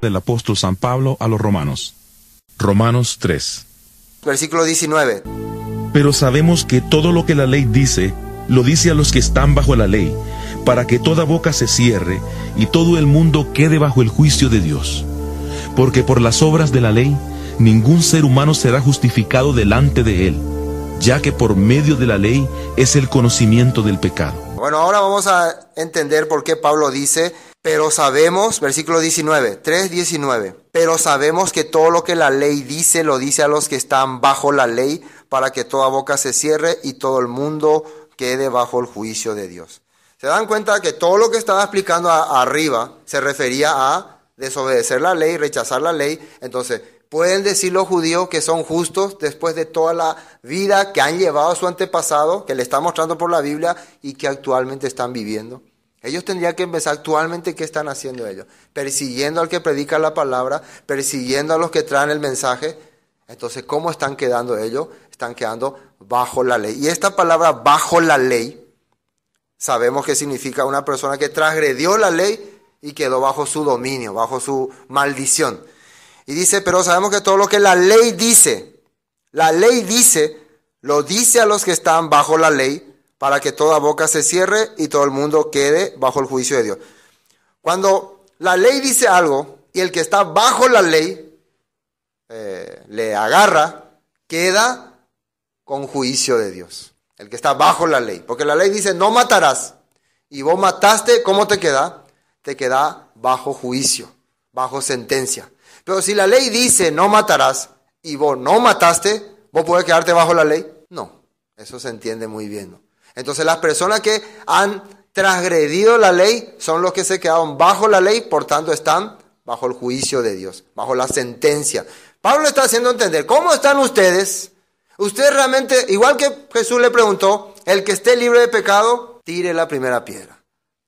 del apóstol San Pablo a los romanos. Romanos 3. Versículo 19. Pero sabemos que todo lo que la ley dice, lo dice a los que están bajo la ley, para que toda boca se cierre y todo el mundo quede bajo el juicio de Dios. Porque por las obras de la ley, ningún ser humano será justificado delante de él, ya que por medio de la ley es el conocimiento del pecado. Bueno, ahora vamos a entender por qué Pablo dice pero sabemos, versículo 19, 19. pero sabemos que todo lo que la ley dice lo dice a los que están bajo la ley para que toda boca se cierre y todo el mundo quede bajo el juicio de Dios. Se dan cuenta que todo lo que estaba explicando arriba se refería a desobedecer la ley, rechazar la ley. Entonces, pueden decir los judíos que son justos después de toda la vida que han llevado a su antepasado, que le está mostrando por la Biblia y que actualmente están viviendo. Ellos tendrían que empezar actualmente qué están haciendo ellos. Persiguiendo al que predica la palabra, persiguiendo a los que traen el mensaje. Entonces, ¿cómo están quedando ellos? Están quedando bajo la ley. Y esta palabra bajo la ley, sabemos que significa una persona que transgredió la ley y quedó bajo su dominio, bajo su maldición. Y dice, pero sabemos que todo lo que la ley dice, la ley dice, lo dice a los que están bajo la ley para que toda boca se cierre y todo el mundo quede bajo el juicio de Dios. Cuando la ley dice algo y el que está bajo la ley eh, le agarra, queda con juicio de Dios. El que está bajo la ley. Porque la ley dice, no matarás. Y vos mataste, ¿cómo te queda? Te queda bajo juicio, bajo sentencia. Pero si la ley dice, no matarás, y vos no mataste, ¿vos puedes quedarte bajo la ley? No, eso se entiende muy bien. ¿no? Entonces las personas que han transgredido la ley son los que se quedaron bajo la ley, por tanto están bajo el juicio de Dios, bajo la sentencia. Pablo está haciendo entender, ¿cómo están ustedes? Ustedes realmente, igual que Jesús le preguntó, el que esté libre de pecado, tire la primera piedra.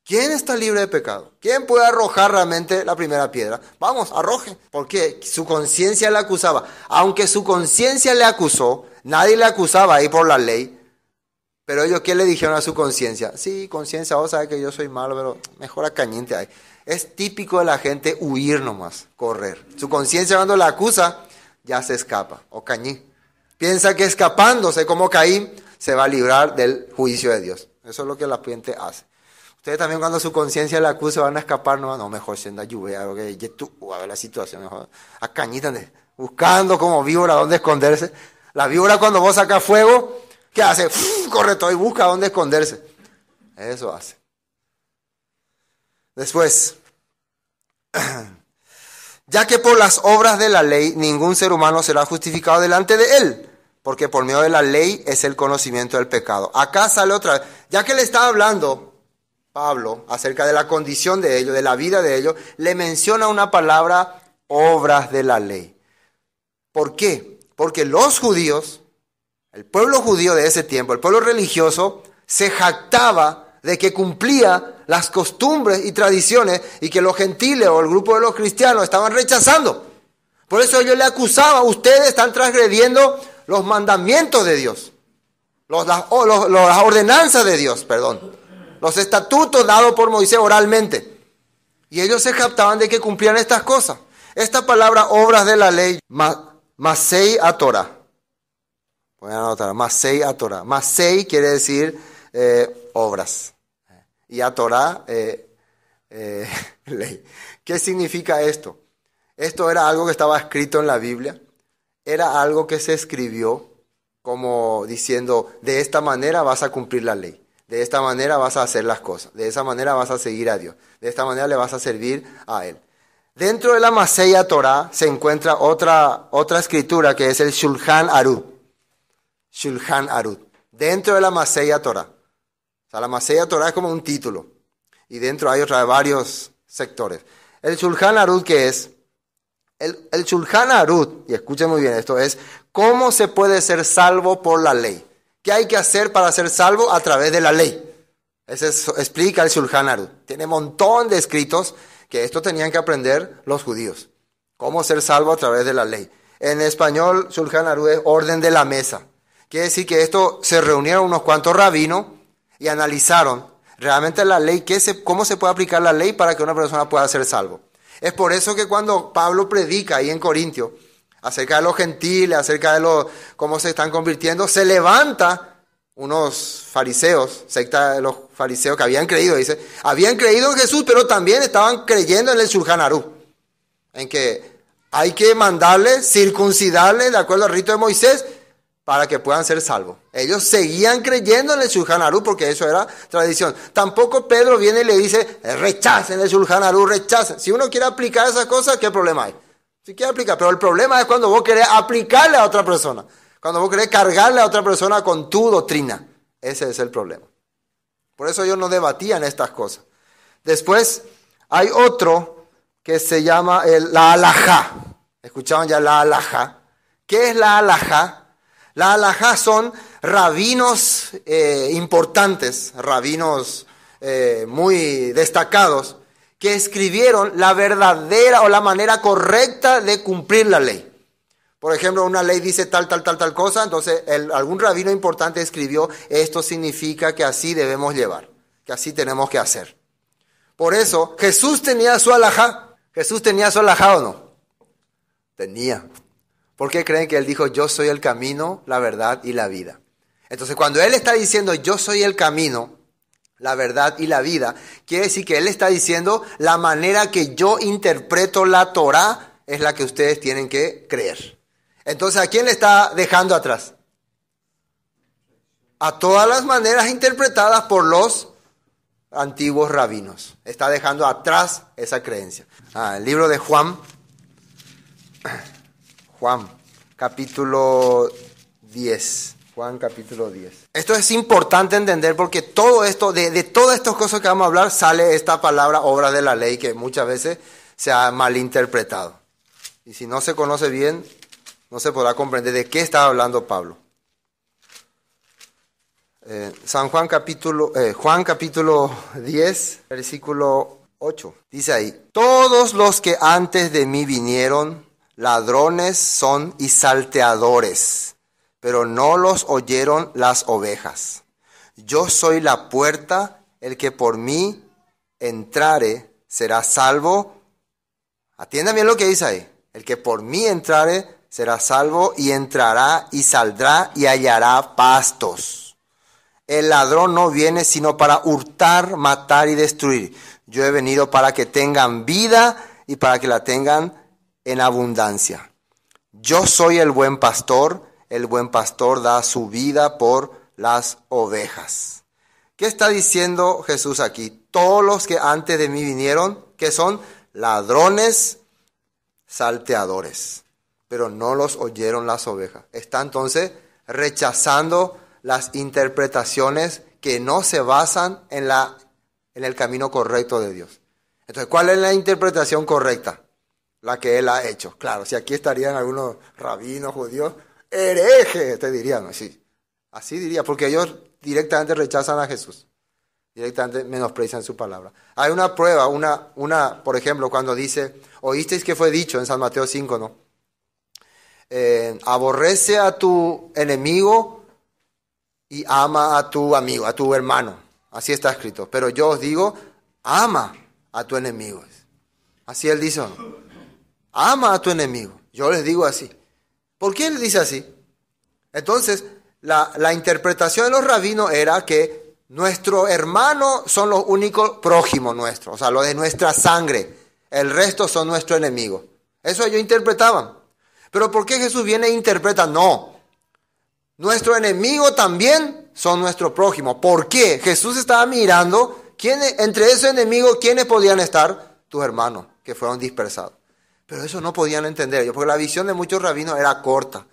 ¿Quién está libre de pecado? ¿Quién puede arrojar realmente la primera piedra? Vamos, arroje, porque su conciencia le acusaba. Aunque su conciencia le acusó, nadie le acusaba ahí por la ley. Pero ellos, ¿qué le dijeron a su conciencia? Sí, conciencia, vos sabés que yo soy malo, pero mejor a cañente ahí. Es típico de la gente huir nomás, correr. Su conciencia cuando la acusa, ya se escapa, o cañí. Piensa que escapándose como Caín, se va a librar del juicio de Dios. Eso es lo que la gente hace. Ustedes también cuando su conciencia la acusa van a escapar, no, no mejor anda lluvia, porque a ver la situación, a cañita, buscando como víbora dónde esconderse. La víbora cuando vos sacas fuego, ¿Qué hace? corre todo y busca dónde esconderse. Eso hace. Después, ya que por las obras de la ley ningún ser humano será justificado delante de él, porque por medio de la ley es el conocimiento del pecado. Acá sale otra vez, ya que le está hablando Pablo acerca de la condición de ellos, de la vida de ellos, le menciona una palabra, obras de la ley. ¿Por qué? Porque los judíos el pueblo judío de ese tiempo, el pueblo religioso, se jactaba de que cumplía las costumbres y tradiciones y que los gentiles o el grupo de los cristianos estaban rechazando. Por eso yo le acusaba, ustedes están transgrediendo los mandamientos de Dios, los, las, ordenanzas de Dios, perdón, los estatutos dados por Moisés oralmente. Y ellos se jactaban de que cumplían estas cosas. Esta palabra, obras de la ley, Masei a Torah voy a anotar, Masei a Torah. Masei quiere decir eh, obras. Y a Torah, eh, eh, ley. ¿Qué significa esto? Esto era algo que estaba escrito en la Biblia. Era algo que se escribió como diciendo, de esta manera vas a cumplir la ley. De esta manera vas a hacer las cosas. De esa manera vas a seguir a Dios. De esta manera le vas a servir a Él. Dentro de la Maseya Torah se encuentra otra, otra escritura que es el Shulchan Aru. Shulchan Arut, dentro de la Maseya Torah. O sea, la Maseya Torah es como un título. Y dentro hay otra, varios sectores. El Shulchan Arut, ¿qué es? El, el Shulchan Arut, y escuchen muy bien esto, es cómo se puede ser salvo por la ley. ¿Qué hay que hacer para ser salvo a través de la ley? Eso explica el Shulchan Arut. Tiene un montón de escritos que esto tenían que aprender los judíos. Cómo ser salvo a través de la ley. En español, Shulchan Arut es orden de la mesa. Quiere decir que esto se reunieron unos cuantos rabinos y analizaron realmente la ley, cómo se puede aplicar la ley para que una persona pueda ser salvo. Es por eso que cuando Pablo predica ahí en Corintio acerca de los gentiles, acerca de los, cómo se están convirtiendo, se levanta unos fariseos, secta de los fariseos que habían creído, dice, habían creído en Jesús, pero también estaban creyendo en el Surjanarú, en que hay que mandarle, circuncidarle de acuerdo al rito de Moisés, para que puedan ser salvos. Ellos seguían creyendo en el porque eso era tradición. Tampoco Pedro viene y le dice, eh, rechacen el Surjanarú, rechacen. Si uno quiere aplicar esas cosas, ¿qué problema hay? Si quiere aplicar, pero el problema es cuando vos querés aplicarle a otra persona, cuando vos querés cargarle a otra persona con tu doctrina. Ese es el problema. Por eso ellos no debatían estas cosas. Después hay otro que se llama la alajá. ¿Escuchaban ya la alajá? ¿Qué es la alajá? La halajá son rabinos eh, importantes, rabinos eh, muy destacados, que escribieron la verdadera o la manera correcta de cumplir la ley. Por ejemplo, una ley dice tal, tal, tal, tal cosa, entonces algún rabino importante escribió, esto significa que así debemos llevar, que así tenemos que hacer. Por eso, Jesús tenía su alajá. Jesús tenía su alajá o no? Tenía. ¿Por qué creen que Él dijo, yo soy el camino, la verdad y la vida? Entonces, cuando Él está diciendo, yo soy el camino, la verdad y la vida, quiere decir que Él está diciendo, la manera que yo interpreto la Torah es la que ustedes tienen que creer. Entonces, ¿a quién le está dejando atrás? A todas las maneras interpretadas por los antiguos rabinos. Está dejando atrás esa creencia. Ah, el libro de Juan. Juan, capítulo 10. Juan capítulo 10. Esto es importante entender porque todo esto, de, todas estas cosas que vamos a hablar, sale esta palabra obra de la ley que muchas veces se ha malinterpretado. Y si no se conoce bien, no se podrá comprender de qué está hablando Pablo. Eh, San Juan capítulo, eh, Juan capítulo 10, versículo 8. Dice ahí, todos los que antes de mí vinieron, ladrones son y salteadores, pero no los oyeron las ovejas. Yo soy la puerta, el que por mí entrare será salvo. Atienda bien lo que dice ahí. El que por mí entrare será salvo y entrará y saldrá y hallará pastos. El ladrón no viene sino para hurtar, matar y destruir. Yo he venido para que tengan vida y para que la tengan en abundancia. Yo soy el buen pastor, el buen pastor da su vida por las ovejas. ¿Qué está diciendo Jesús aquí? Todos los que antes de mí vinieron, que son ladrones, salteadores, pero no los oyeron las ovejas. Está entonces rechazando las interpretaciones que no se basan en, la, en el camino correcto de Dios. Entonces, ¿cuál es la interpretación correcta? la que él ha hecho. Claro, si aquí estarían algunos rabinos judíos, hereje, te dirían así. Así diría, porque ellos directamente rechazan a Jesús. Directamente menosprecian su palabra. Hay una prueba, una, una, por ejemplo, cuando dice, oísteis que fue dicho en San Mateo 5, ¿no? Eh, aborrece a tu enemigo y ama a tu amigo, a tu hermano. Así está escrito. Pero yo os digo, ama a tu enemigo. Así él dice, ¿no? ama a tu enemigo. Yo les digo así. ¿Por qué le dice así? Entonces, la, interpretación de los rabinos era que nuestro hermano son los únicos prójimos nuestros, o sea, los de nuestra sangre. El resto son nuestro enemigo. Eso ellos interpretaban. Pero ¿por qué Jesús viene e interpreta? No. Nuestro enemigo también son nuestro prójimo. ¿Por qué? Jesús estaba mirando entre esos enemigos, quiénes podían estar tus hermanos que fueron dispersados. Pero eso no podían entender ellos, porque la visión de muchos rabinos era corta.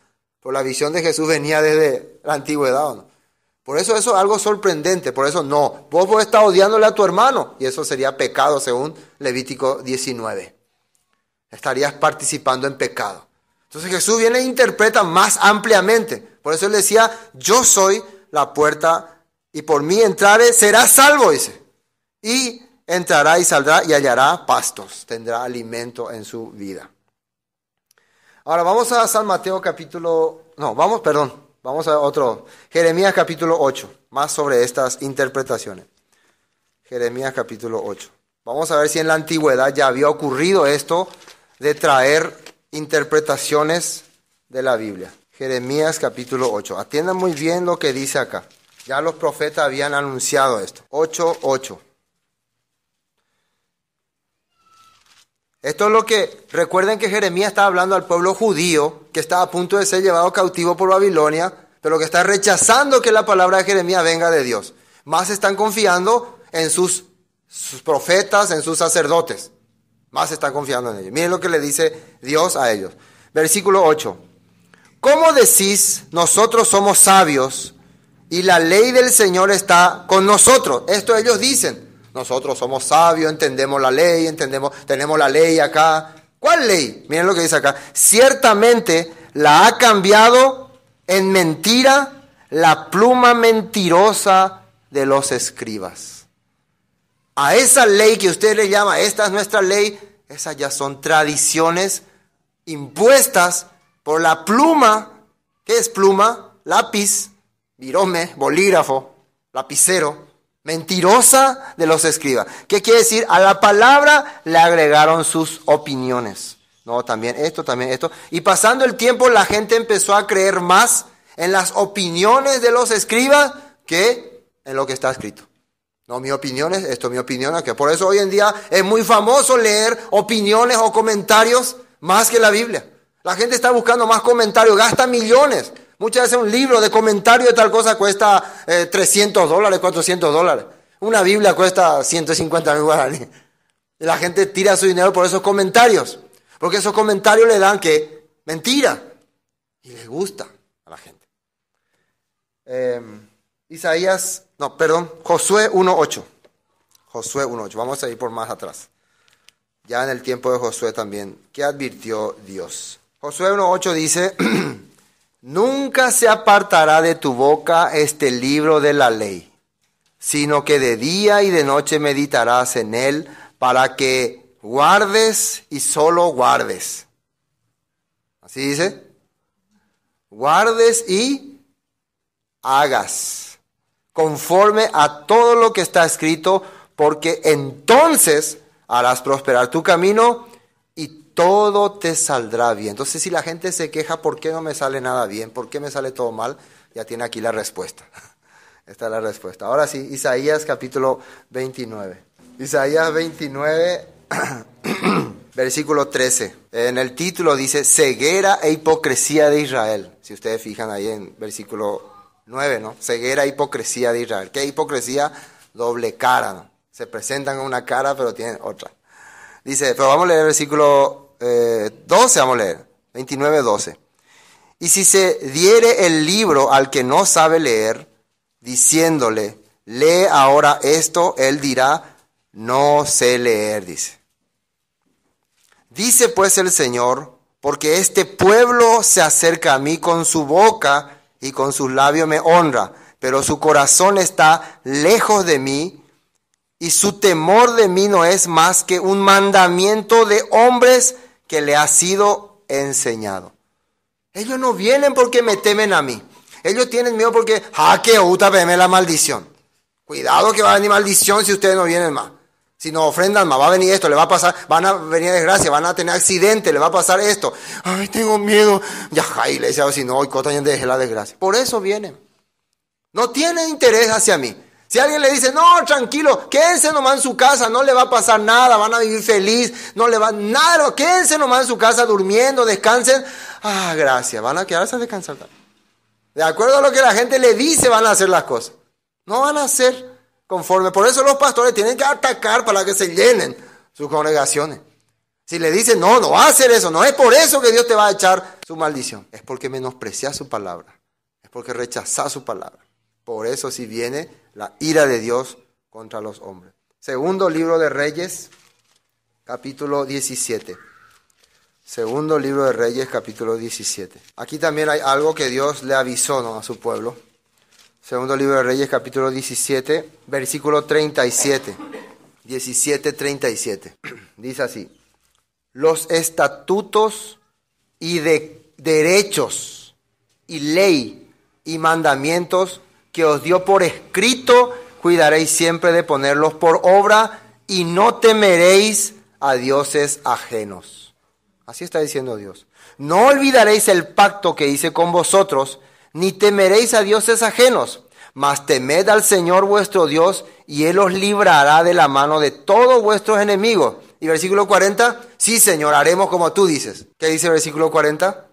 Pero la visión de Jesús venía desde la antigüedad. Por eso eso es algo sorprendente. Por eso no. Vos vos estás odiándole a tu hermano. Y eso sería pecado según Levítico 19. Estarías participando en pecado. Entonces Jesús viene e interpreta más ampliamente. Por eso él decía, yo soy la puerta y por mí entraré. Serás salvo, dice. Y entrará y saldrá y hallará pastos, tendrá alimento en su vida. Ahora vamos a San Mateo capítulo, no, vamos, perdón, vamos a otro, Jeremías capítulo 8, más sobre estas interpretaciones. Jeremías capítulo 8. Vamos a ver si en la antigüedad ya había ocurrido esto de traer interpretaciones de la Biblia. Jeremías capítulo 8. Atiendan muy bien lo que dice acá. Ya los profetas habían anunciado esto. 8. Esto es lo que, recuerden que Jeremías está hablando al pueblo judío que está a punto de ser llevado cautivo por Babilonia, pero que está rechazando que la palabra de Jeremías venga de Dios. Más están confiando en sus, sus profetas, en sus sacerdotes. Más están confiando en ellos. Miren lo que le dice Dios a ellos. Versículo 8. ¿Cómo decís nosotros somos sabios y la ley del Señor está con nosotros? Esto ellos dicen. Nosotros somos sabios, entendemos la ley, entendemos, tenemos la ley acá. ¿Cuál ley? Miren lo que dice acá. Ciertamente la ha cambiado en mentira la pluma mentirosa de los escribas. A esa ley que usted le llama, esta es nuestra ley, esas ya son tradiciones impuestas por la pluma. ¿Qué es pluma? Lápiz, virome, bolígrafo, lapicero mentirosa de los escribas. ¿Qué quiere decir? A la palabra le agregaron sus opiniones. No, también esto, también esto. Y pasando el tiempo la gente empezó a creer más en las opiniones de los escribas que en lo que está escrito. No, mi opinión es esto, mi opinión es que por eso hoy en día es muy famoso leer opiniones o comentarios más que la Biblia. La gente está buscando más comentarios, gasta millones Muchas veces un libro de comentario de tal cosa cuesta 300 eh, dólares, 400 dólares. Una Biblia cuesta 150 mil guaraníes. Y la gente tira su dinero por esos comentarios. Porque esos comentarios le dan que mentira. Y les gusta a la gente. Em, Isaías, no, perdón, Josué 1.8. Josué 1.8. Vamos a ir por más atrás. Ya en el tiempo de Josué también. ¿Qué advirtió Dios? Josué 1.8 dice... Nunca se apartará de tu boca este libro de la ley, sino que de día y de noche meditarás en él para que guardes y solo guardes. Así dice. Guardes y hagas conforme a todo lo que está escrito, porque entonces harás prosperar tu camino todo te saldrá bien. Entonces, si la gente se queja, ¿por qué no me sale nada bien? ¿Por qué me sale todo mal? Ya tiene aquí la respuesta. Esta es la respuesta. Ahora sí, Isaías capítulo 29. Isaías 29, versículo 13. En el título dice, ceguera e hipocresía de Israel. Si ustedes fijan ahí en versículo 9, ¿no? Ceguera e hipocresía de Israel. ¿Qué hipocresía? Doble cara, ¿no? Se presentan una cara, pero tienen otra. Dice, pero vamos a leer el versículo 12, eh, vamos a leer, 29, 12. Y si se diere el libro al que no sabe leer, diciéndole, lee ahora esto, él dirá, no sé leer, dice. Dice pues el Señor, porque este pueblo se acerca a mí con su boca y con sus labios me honra, pero su corazón está lejos de mí y su temor de mí no es más que un mandamiento de hombres que le ha sido enseñado. Ellos no vienen porque me temen a mí. Ellos tienen miedo porque, Ja ah, que uta, la maldición. Cuidado que va a venir maldición si ustedes no vienen más. Si no ofrendan más, va a venir esto, le va a pasar, van a venir desgracia, van a tener accidente, le va a pasar esto. Ay, tengo miedo. Ya, y si no, hoy años de la desgracia. Por eso vienen. No tienen interés hacia mí. Si alguien le dice, no, tranquilo, quédense nomás en su casa, no le va a pasar nada, van a vivir feliz, no le va nada, quédense nomás en su casa durmiendo, descansen. Ah, gracias, van a quedarse a descansar. De acuerdo a lo que la gente le dice, van a hacer las cosas. No van a hacer conforme. Por eso los pastores tienen que atacar para que se llenen sus congregaciones. Si le dicen, no, no va a hacer eso, no es por eso que Dios te va a echar su maldición. Es porque menosprecia su palabra, es porque rechaza su palabra. Por eso si viene la ira de Dios contra los hombres. Segundo libro de Reyes, capítulo 17. Segundo libro de Reyes, capítulo 17. Aquí también hay algo que Dios le avisó a su pueblo. Segundo libro de Reyes, capítulo 17, versículo 37. 17, 37. Dice así, los estatutos y de derechos y ley y mandamientos que os dio por escrito, cuidaréis siempre de ponerlos por obra y no temeréis a dioses ajenos. Así está diciendo Dios. No olvidaréis el pacto que hice con vosotros, ni temeréis a dioses ajenos, mas temed al Señor vuestro Dios, y Él os librará de la mano de todos vuestros enemigos. Y versículo 40, sí Señor, haremos como tú dices. ¿Qué dice el versículo 40?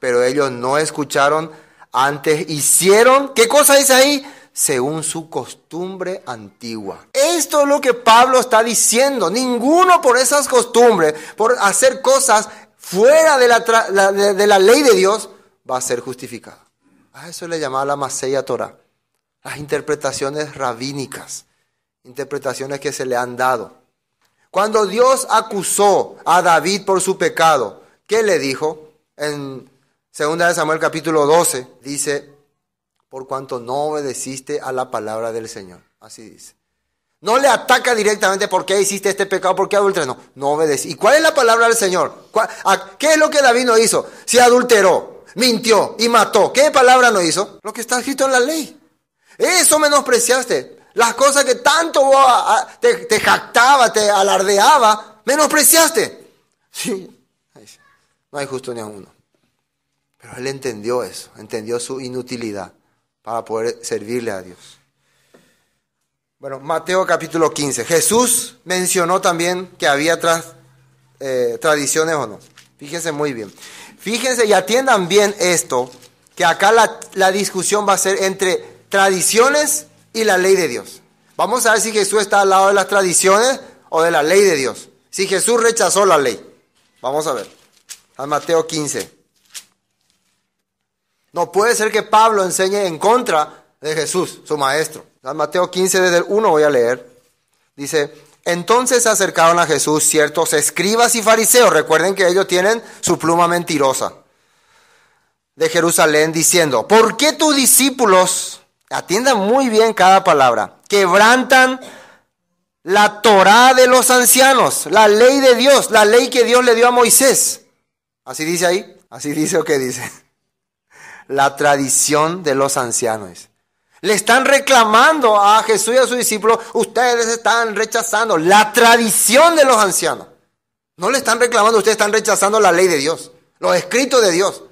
Pero ellos no escucharon antes hicieron, ¿qué cosa dice ahí? Según su costumbre antigua. Esto es lo que Pablo está diciendo. Ninguno por esas costumbres, por hacer cosas fuera de la, de, la ley de Dios, va a ser justificado. A eso le llamaba la Masella Torah. Las interpretaciones rabínicas, interpretaciones que se le han dado. Cuando Dios acusó a David por su pecado, ¿qué le dijo? En Segunda de Samuel capítulo 12 dice, por cuanto no obedeciste a la palabra del Señor. Así dice. No le ataca directamente por qué hiciste este pecado, por qué adulteró. No, no obedeciste. ¿Y cuál es la palabra del Señor? ¿Qué es lo que David no hizo? Se adulteró, mintió y mató. ¿Qué palabra no hizo? Lo que está escrito en la ley. Eso menospreciaste. Las cosas que tanto te, jactaba, te alardeaba, menospreciaste. No hay justo ni a uno. Pero él entendió eso, entendió su inutilidad para poder servirle a Dios. Bueno, Mateo capítulo 15. Jesús mencionó también que había tras, eh, tradiciones o no. Fíjense muy bien. Fíjense y atiendan bien esto, que acá la, la discusión va a ser entre tradiciones y la ley de Dios. Vamos a ver si Jesús está al lado de las tradiciones o de la ley de Dios. Si Jesús rechazó la ley. Vamos a ver. A Mateo 15. No puede ser que Pablo enseñe en contra de Jesús, su maestro. Mateo 15, desde el 1 voy a leer. Dice, entonces se acercaron a Jesús ciertos escribas y fariseos, recuerden que ellos tienen su pluma mentirosa, de Jerusalén, diciendo, ¿por qué tus discípulos, atiendan muy bien cada palabra, quebrantan la Torá de los ancianos, la ley de Dios, la ley que Dios le dio a Moisés? Así dice ahí, así dice o qué dice la tradición de los ancianos. Le están reclamando a Jesús y a sus discípulos, ustedes están rechazando la tradición de los ancianos. No le están reclamando, ustedes están rechazando la ley de Dios, los escritos de Dios.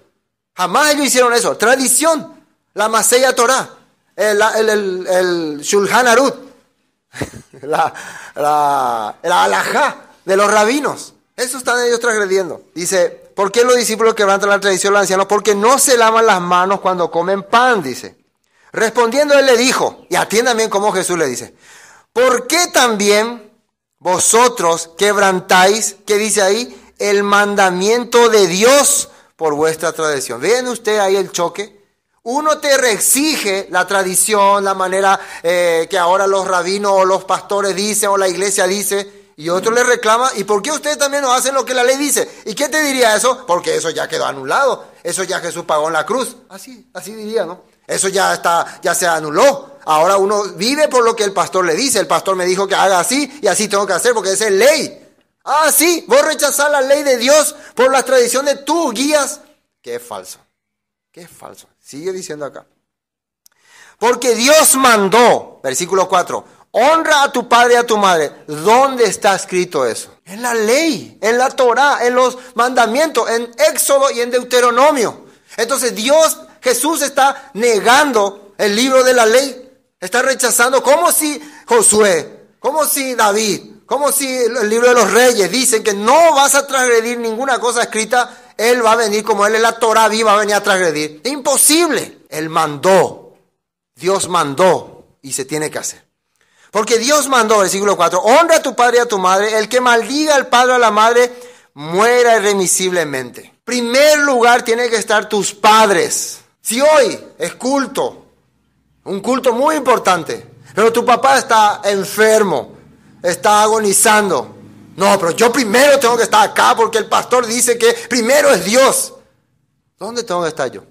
Jamás ellos hicieron eso. Tradición, la Masella Torah, el, el, Shulhan Arut, la, la, la de los rabinos. Eso están ellos transgrediendo. Dice ¿Por qué los discípulos quebrantan la tradición de los ancianos? Porque no se lavan las manos cuando comen pan, dice. Respondiendo él le dijo, y atiendan bien cómo Jesús le dice, ¿por qué también vosotros quebrantáis, qué dice ahí, el mandamiento de Dios por vuestra tradición? Vean usted ahí el choque? Uno te exige la tradición, la manera eh, que ahora los rabinos o los pastores dicen o la iglesia dice, y otro le reclama, ¿y por qué ustedes también no hacen lo que la ley dice? ¿Y qué te diría eso? Porque eso ya quedó anulado, eso ya Jesús pagó en la cruz. Así, así diría, ¿no? Eso ya está, ya se anuló. Ahora uno vive por lo que el pastor le dice. El pastor me dijo que haga así y así tengo que hacer porque esa es ley. Ah, sí, vos rechazás la ley de Dios por las tradiciones, de tus guías. Que es falso. Que es falso. Sigue diciendo acá. Porque Dios mandó, versículo 4, honra a tu padre y a tu madre. ¿Dónde está escrito eso? En la ley, en la Torah, en los mandamientos, en Éxodo y en Deuteronomio. Entonces Dios, Jesús está negando el libro de la ley. Está rechazando como si Josué, como si David, como si el libro de los reyes dicen que no vas a transgredir ninguna cosa escrita. Él va a venir como Él es la Torah viva, a venir a transgredir. Imposible. Él mandó. Dios mandó y se tiene que hacer. Porque Dios mandó, versículo 4, honra a tu padre y a tu madre, el que maldiga al padre o a la madre muera irremisiblemente. Primer lugar tiene que estar tus padres. Si hoy es culto, un culto muy importante, pero tu papá está enfermo, está agonizando. No, pero yo primero tengo que estar acá porque el pastor dice que primero es Dios. ¿Dónde tengo que estar yo?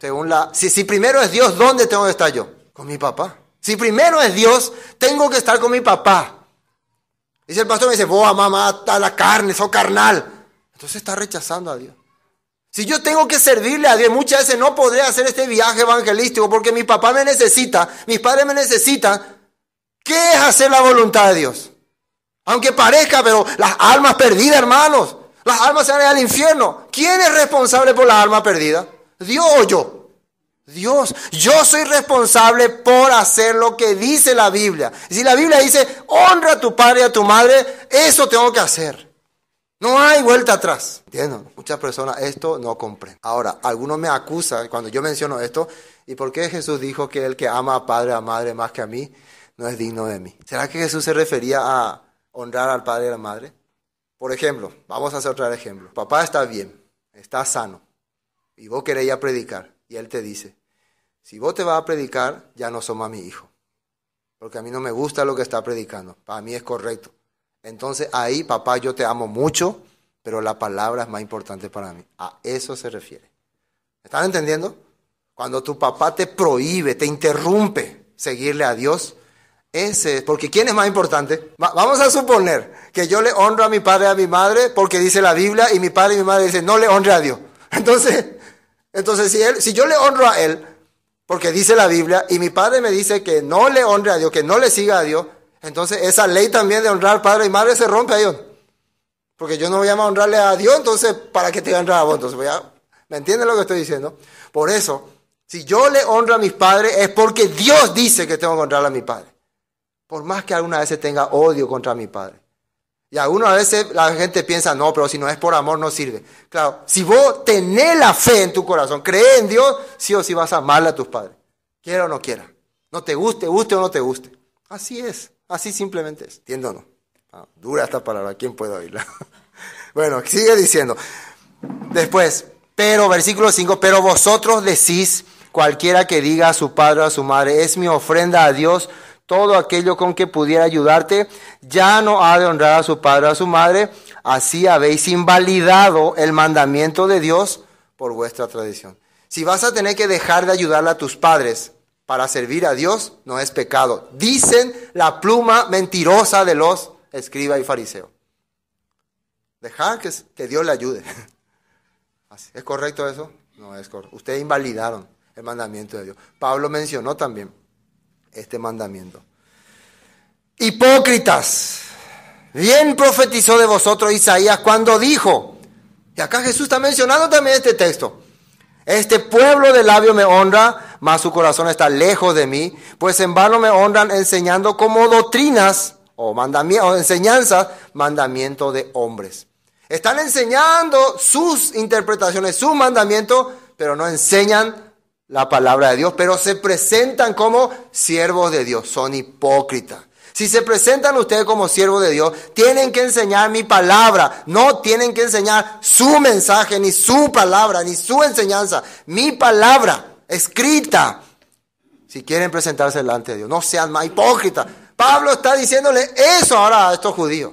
Según la, si, si primero es Dios, ¿dónde tengo que estar yo? Con mi papá. Si primero es Dios, tengo que estar con mi papá. Dice el pastor, me dice, Boa mamá, está la carne, sos carnal. Entonces está rechazando a Dios. Si yo tengo que servirle a Dios, muchas veces no podré hacer este viaje evangelístico porque mi papá me necesita, mis padres me necesitan. ¿Qué es hacer la voluntad de Dios? Aunque parezca, pero las almas perdidas, hermanos, las almas se van al infierno. ¿Quién es responsable por las almas perdidas? ¿Dios o yo? Dios, yo soy responsable por hacer lo que dice la Biblia. si la Biblia dice, honra a tu padre y a tu madre, eso tengo que hacer. No hay vuelta atrás. Entiendo, Muchas personas esto no comprenden. Ahora, algunos me acusan cuando yo menciono esto. ¿Y por qué Jesús dijo que el que ama a padre y a madre más que a mí no es digno de mí? ¿Será que Jesús se refería a honrar al padre y a la madre? Por ejemplo, vamos a hacer otro ejemplo. Papá está bien, está sano. Y vos queréis predicar y él te dice, si vos te vas a predicar, ya no somos a mi hijo. Porque a mí no me gusta lo que está predicando. Para mí es correcto. Entonces ahí, papá, yo te amo mucho, pero la palabra es más importante para mí. A eso se refiere. están entendiendo? Cuando tu papá te prohíbe, te interrumpe seguirle a Dios, ese porque ¿quién es más importante? vamos a suponer que yo le honro a mi padre a mi madre porque dice la Biblia y mi padre y mi madre dicen, no le honre a Dios. Entonces, entonces, si, él, si yo le honro a Él, porque dice la Biblia, y mi padre me dice que no le honre a Dios, que no le siga a Dios, entonces esa ley también de honrar padre y madre se rompe a Dios. Porque yo no voy a honrarle a Dios, entonces, ¿para qué te voy a honrar a vos? Entonces, voy a, ¿me entiendes lo que estoy diciendo? Por eso, si yo le honro a mis padres, es porque Dios dice que tengo que honrar a mi padre. Por más que alguna vez tenga odio contra mi padre. Y a veces la gente piensa, no, pero si no es por amor no sirve. Claro, si vos tenés la fe en tu corazón, cree en Dios, sí o sí vas a amarle a tus padres. Quiera o no quiera. No te guste, guste o no te guste. Así es, así simplemente es. ¿Entiendo no? Ah, dura esta palabra, ¿quién puede oírla? bueno, sigue diciendo. Después, pero, versículo 5, pero vosotros decís, cualquiera que diga a su padre o a su madre, es mi ofrenda a Dios, todo aquello con que pudiera ayudarte, ya no ha de honrar a su padre o a su madre, así habéis invalidado el mandamiento de Dios por vuestra tradición. Si vas a tener que dejar de ayudarle a tus padres para servir a Dios, no es pecado. Dicen la pluma mentirosa de los escriba y fariseo. Dejad que, que Dios le ayude. ¿Es correcto eso? No es correcto. Ustedes invalidaron el mandamiento de Dios. Pablo mencionó también este mandamiento. Hipócritas, bien profetizó de vosotros Isaías cuando dijo, y acá Jesús está mencionando también este texto, este pueblo de labio me honra, mas su corazón está lejos de mí, pues en vano me honran enseñando como doctrinas o, enseñanzas mandamiento de hombres. Están enseñando sus interpretaciones, sus mandamientos, pero no enseñan la palabra de Dios, pero se presentan como siervos de Dios, son hipócritas. Si se presentan ustedes como siervos de Dios, tienen que enseñar mi palabra, no tienen que enseñar su mensaje, ni su palabra, ni su enseñanza, mi palabra escrita. Si quieren presentarse delante de Dios, no sean más hipócritas. Pablo está diciéndole eso ahora a estos judíos.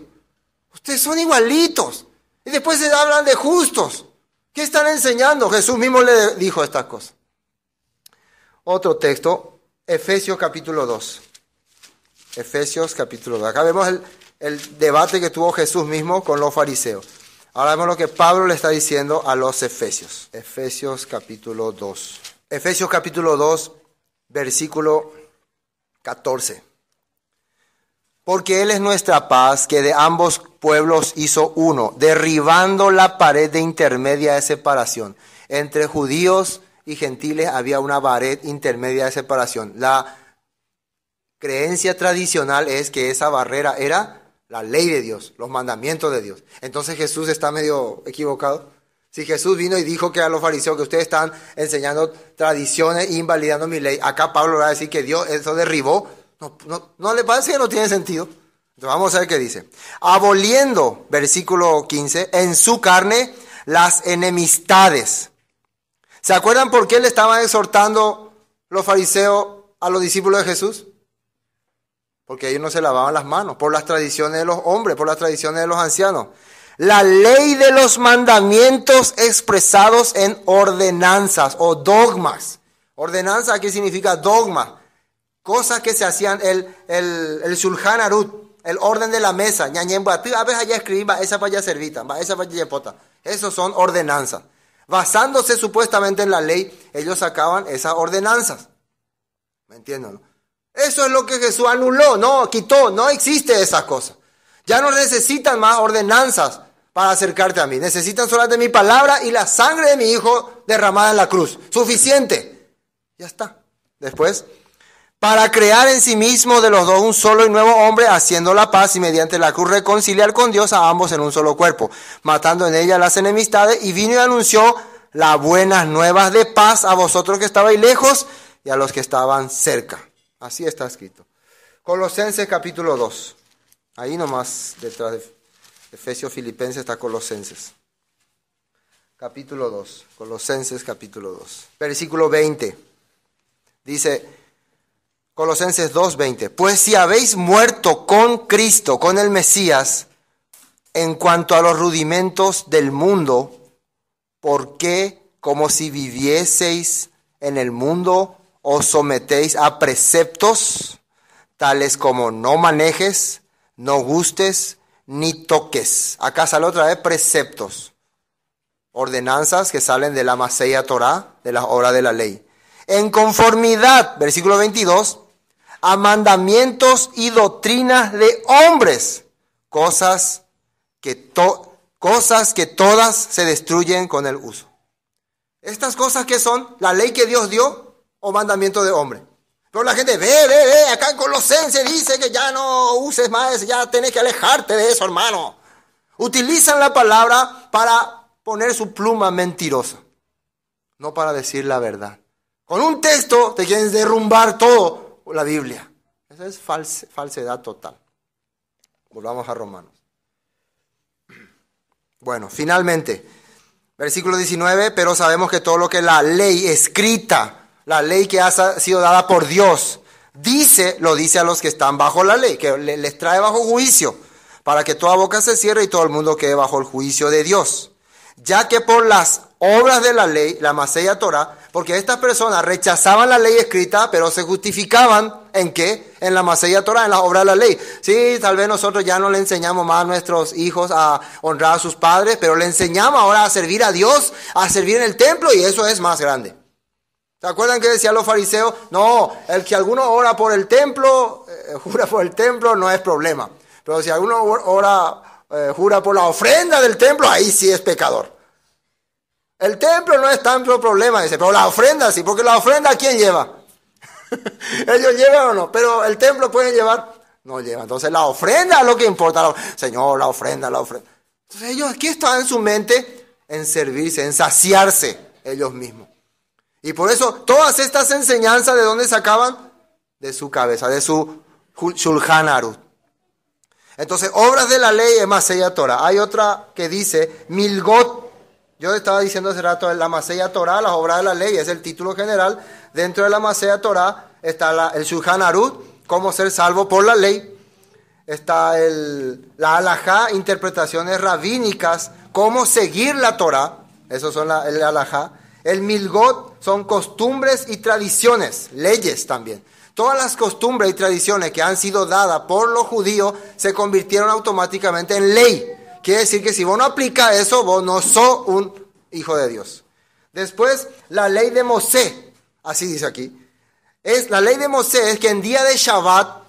Ustedes son igualitos. Y después se hablan de justos. ¿Qué están enseñando? Jesús mismo le dijo estas cosas. Otro texto, Efesios capítulo 2. Efesios capítulo 2. Acá vemos el, debate que tuvo Jesús mismo con los fariseos. Ahora vemos lo que Pablo le está diciendo a los Efesios. Efesios capítulo 2. Efesios capítulo 2, versículo 14. Porque Él es nuestra paz, que de ambos pueblos hizo uno, derribando la pared de intermedia de separación entre judíos y y gentiles había una pared intermedia de separación. La creencia tradicional es que esa barrera era la ley de Dios, los mandamientos de Dios. Entonces Jesús está medio equivocado. Si Jesús vino y dijo que a los fariseos que ustedes están enseñando tradiciones invalidando mi ley, acá Pablo va a decir que Dios eso derribó. No, no, no le parece que no tiene sentido. Entonces vamos a ver qué dice. Aboliendo, versículo 15, en su carne las enemistades ¿Se acuerdan por qué le estaban exhortando los fariseos a los discípulos de Jesús? Porque ellos no se lavaban las manos, por las tradiciones de los hombres, por las tradiciones de los ancianos. La ley de los mandamientos expresados en ordenanzas o dogmas. Ordenanza aquí significa dogma. Cosas que se hacían el, el, Sulhan Arut, el orden de la mesa. a veces allá escribí, esa para allá servita, va esa para allá pota. Esos son ordenanzas. Basándose supuestamente en la ley, ellos sacaban esas ordenanzas. ¿Me entienden? Eso es lo que Jesús anuló, no, quitó, no existe esa cosa. Ya no necesitan más ordenanzas para acercarte a mí. Necesitan solamente mi palabra y la sangre de mi hijo derramada en la cruz. Suficiente. Ya está. Después para crear en sí mismo de los dos un solo y nuevo hombre, haciendo la paz y mediante la cruz reconciliar con Dios a ambos en un solo cuerpo, matando en ella las enemistades, y vino y anunció las buenas nuevas de paz a vosotros que estabais lejos y a los que estaban cerca. Así está escrito. Colosenses capítulo 2. Ahí nomás, detrás de Efesios Filipenses está Colosenses. Capítulo 2. Colosenses capítulo 2. Versículo 20. Dice, Colosenses 2:20. Pues si habéis muerto con Cristo, con el Mesías, en cuanto a los rudimentos del mundo, ¿por qué como si vivieseis en el mundo os sometéis a preceptos tales como no manejes, no gustes, ni toques? Acá sale otra vez preceptos, ordenanzas que salen de la Maseya Torah, de la obra de la ley. En conformidad, versículo 22, a mandamientos y doctrinas de hombres, cosas que, cosas que todas se destruyen con el uso. Estas cosas que son la ley que Dios dio o mandamiento de hombre. Pero la gente ve, ve, ve, acá en Colosense dice que ya no uses más, ya tienes que alejarte de eso, hermano. Utilizan la palabra para poner su pluma mentirosa, no para decir la verdad. Con un texto te quieren derrumbar todo la Biblia. Esa es falsedad total. Volvamos a Romanos. Bueno, finalmente, versículo 19, pero sabemos que todo lo que la ley escrita, la ley que ha sido dada por Dios, dice, lo dice a los que están bajo la ley, que les trae bajo juicio, para que toda boca se cierre y todo el mundo quede bajo el juicio de Dios. Ya que por las obras de la ley, la Masella Torah, porque estas personas rechazaban la ley escrita, pero se justificaban en qué? En la Masella Torah, en la obra de la ley. Sí, tal vez nosotros ya no le enseñamos más a nuestros hijos a honrar a sus padres, pero le enseñamos ahora a servir a Dios, a servir en el templo, y eso es más grande. ¿Se acuerdan que decían los fariseos? No, el que alguno ora por el templo, eh, jura por el templo, no es problema. Pero si alguno ora, eh, jura por la ofrenda del templo, ahí sí es pecador. El templo no es tanto problema, dice, pero la ofrenda sí, porque la ofrenda quién lleva? Ellos llevan o no, pero el templo puede llevar, no lleva. Entonces la ofrenda es lo que importa, Señor, la ofrenda, la ofrenda. Entonces ellos aquí están en su mente en servirse, en saciarse ellos mismos. Y por eso todas estas enseñanzas de dónde sacaban? De su cabeza, de su Shulchan Entonces, obras de la ley es más Torah. Hay otra que dice, Milgot yo estaba diciendo hace rato, la Masella Torah, las obras de la ley, es el título general. Dentro de la Masella Torah está el Shulchan Arut, cómo ser salvo por la ley. Está el, la Alajá, interpretaciones rabínicas, cómo seguir la Torah. eso son la, el Alajá. El Milgot son costumbres y tradiciones, leyes también. Todas las costumbres y tradiciones que han sido dadas por los judíos se convirtieron automáticamente en ley Quiere decir que si vos no aplica eso, vos no sos un hijo de Dios. Después, la ley de Moisés, así dice aquí. Es la ley de Mosé es que en día de Shabbat,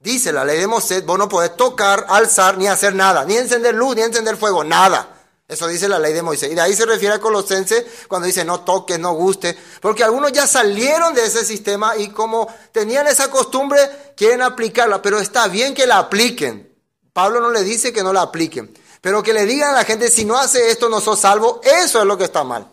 dice la ley de Mosé, vos no podés tocar, alzar, ni hacer nada, ni encender luz, ni encender fuego, nada. Eso dice la ley de Moisés. Y de ahí se refiere a Colosense cuando dice no toques, no guste. Porque algunos ya salieron de ese sistema y como tenían esa costumbre, quieren aplicarla. Pero está bien que la apliquen. Pablo no le dice que no la apliquen. Pero que le digan a la gente, si no hace esto no sos salvo, eso es lo que está mal.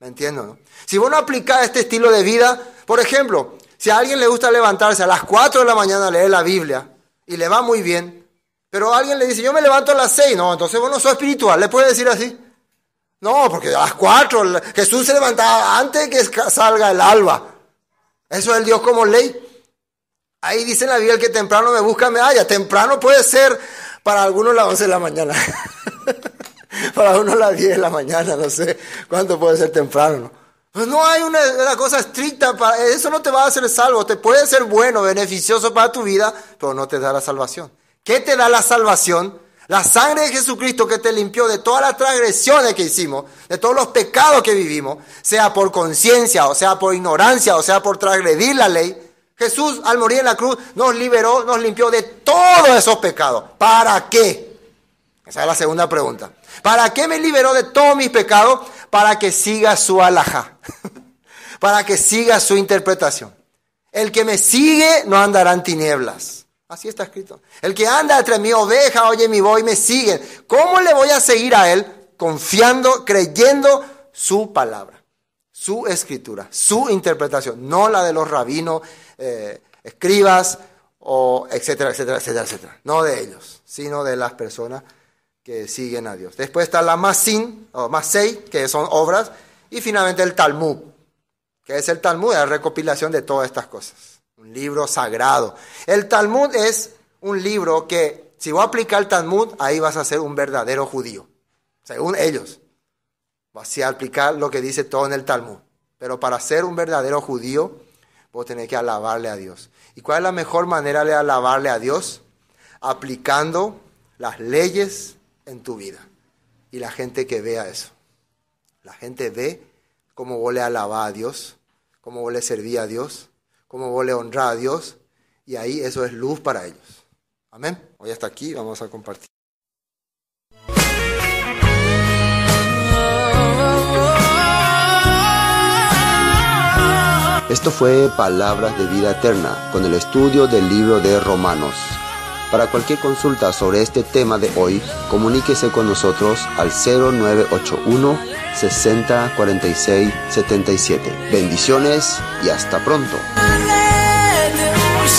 ¿Me entiendo? No? Si vos no aplicás este estilo de vida, por ejemplo, si a alguien le gusta levantarse a las 4 de la mañana a leer la Biblia y le va muy bien, pero alguien le dice, yo me levanto a las 6, no, entonces vos no sos espiritual, ¿le puedes decir así? No, porque a las 4 Jesús se levantaba antes que salga el alba. Eso es el Dios como ley. Ahí dice la Biblia, que temprano me busca me haya. Temprano puede ser para algunos las 11 de la mañana. Para algunos las 10 de la mañana, no sé cuánto puede ser temprano. No pues hay una, cosa estricta, para, eso no te va a hacer salvo, te puede ser bueno, beneficioso para tu vida, pero no te da la salvación. ¿Qué te da la salvación? La sangre de Jesucristo que te limpió de todas las transgresiones que hicimos, de todos los pecados que vivimos, sea por conciencia, o sea por ignorancia, o sea por transgredir la ley, Jesús al morir en la cruz nos liberó, nos limpió de todos esos pecados. ¿Para qué? Esa es la segunda pregunta. ¿Para qué me liberó de todos mis pecados? Para que siga su alhaja, para que siga su interpretación. El que me sigue no andará en tinieblas. Así está escrito. El que anda entre mi oveja, oye mi voz y me sigue. ¿Cómo le voy a seguir a él? Confiando, creyendo su palabra su escritura, su interpretación, no la de los rabinos, eh, escribas, o etcétera, etcétera, etcétera, etcétera. No de ellos, sino de las personas que siguen a Dios. Después está la Masin, o Masei, que son obras, y finalmente el Talmud, que es el Talmud, la recopilación de todas estas cosas. Un libro sagrado. El Talmud es un libro que, si a aplicar el Talmud, ahí vas a ser un verdadero judío, según ellos. Así aplicar lo que dice todo en el Talmud. Pero para ser un verdadero judío, vos tenés que alabarle a Dios. ¿Y cuál es la mejor manera de alabarle a Dios? Aplicando las leyes en tu vida. Y la gente que vea eso. La gente ve cómo vos le alabás a Dios, cómo vos le servís a Dios, cómo vos le honrás a Dios. Y ahí eso es luz para ellos. Amén. Hoy hasta aquí vamos a compartir. Esto fue Palabras de Vida Eterna con el estudio del libro de Romanos. Para cualquier consulta sobre este tema de hoy, comuníquese con nosotros al 0981 6046 77. Bendiciones y hasta pronto.